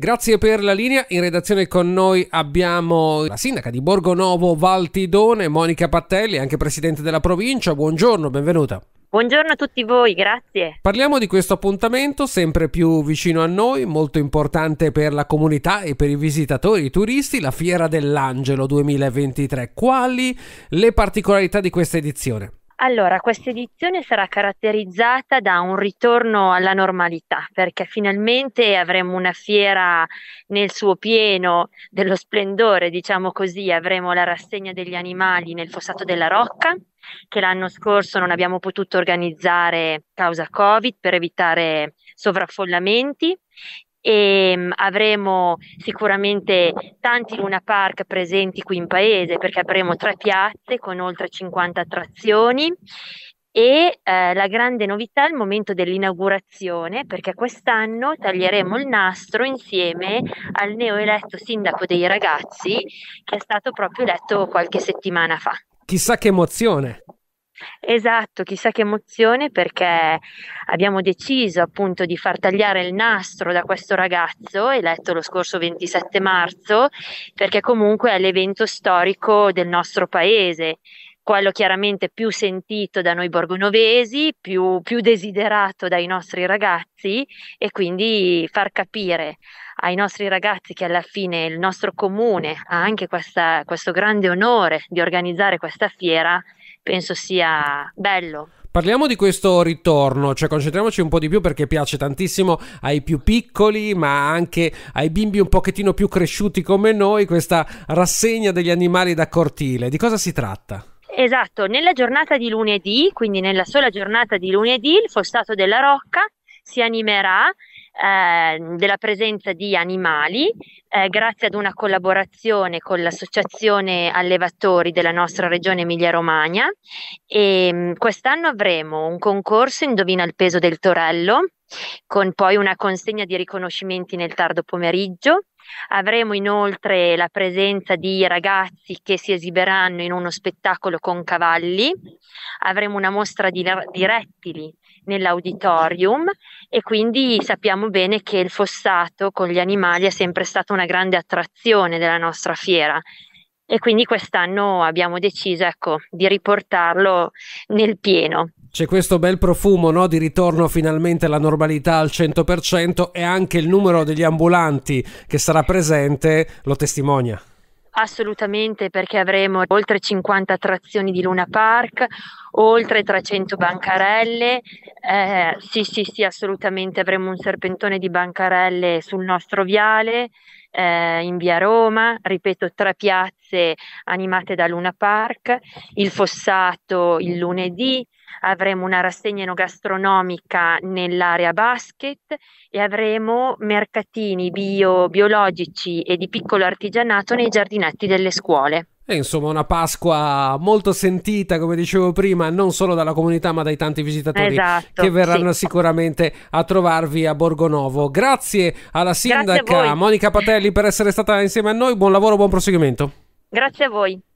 Grazie per la linea. In redazione con noi abbiamo la sindaca di Borgonovo Valtidone, Monica Pattelli, anche presidente della provincia. Buongiorno, benvenuta. Buongiorno a tutti voi, grazie. Parliamo di questo appuntamento sempre più vicino a noi, molto importante per la comunità e per i visitatori, i turisti, la Fiera dell'Angelo 2023. Quali le particolarità di questa edizione? Allora, questa edizione sarà caratterizzata da un ritorno alla normalità, perché finalmente avremo una fiera nel suo pieno dello splendore, diciamo così, avremo la rassegna degli animali nel fossato della Rocca, che l'anno scorso non abbiamo potuto organizzare causa Covid per evitare sovraffollamenti e ehm, avremo sicuramente tanti Luna Park presenti qui in paese perché avremo tre piazze con oltre 50 attrazioni e eh, la grande novità è il momento dell'inaugurazione perché quest'anno taglieremo il nastro insieme al neoeletto sindaco dei ragazzi che è stato proprio eletto qualche settimana fa. Chissà che emozione! Esatto, chissà che emozione perché abbiamo deciso appunto di far tagliare il nastro da questo ragazzo eletto lo scorso 27 marzo perché comunque è l'evento storico del nostro paese quello chiaramente più sentito da noi borgonovesi, più, più, desiderato dai nostri ragazzi e quindi far capire ai nostri ragazzi che alla fine il nostro comune ha anche questa, questo grande onore di organizzare questa fiera penso sia bello. Parliamo di questo ritorno, cioè concentriamoci un po' di più perché piace tantissimo ai più piccoli, ma anche ai bimbi un pochettino più cresciuti come noi, questa rassegna degli animali da cortile. Di cosa si tratta? Esatto, nella giornata di lunedì, quindi nella sola giornata di lunedì, il Fossato della Rocca si animerà eh, della presenza di animali eh, grazie ad una collaborazione con l'associazione allevatori della nostra regione Emilia-Romagna e ehm, mh, quest'anno avremo un concorso indovina il peso del torello con poi una consegna di riconoscimenti nel tardo pomeriggio. Avremo inoltre la presenza di ragazzi che si esiberanno in uno spettacolo con cavalli, avremo una mostra di, di rettili nell'auditorium e quindi sappiamo bene che il fossato con gli animali è sempre stata una grande attrazione della nostra fiera e quindi quest'anno abbiamo deciso ecco, di riportarlo nel pieno. C'è questo bel profumo no? di ritorno finalmente alla normalità al 100% e anche il numero degli ambulanti che sarà presente lo testimonia. Assolutamente perché avremo oltre 50 attrazioni di Luna Park, oltre 300 bancarelle. Eh, sì, sì, sì, assolutamente avremo un serpentone di bancarelle sul nostro viale eh, in via Roma, ripeto, tre piazze animate da Luna Park, il Fossato il lunedì, avremo una rassegna enogastronomica nell'area basket e avremo mercatini bio, biologici e di piccolo artigianato nei giardinetti delle scuole. E eh, insomma una Pasqua molto sentita, come dicevo prima, non solo dalla comunità ma dai tanti visitatori esatto, che verranno sì. sicuramente a trovarvi a Borgonovo. Grazie alla sindaca Grazie Monica Patelli per essere stata insieme a noi, buon lavoro, buon proseguimento. Grazie a voi.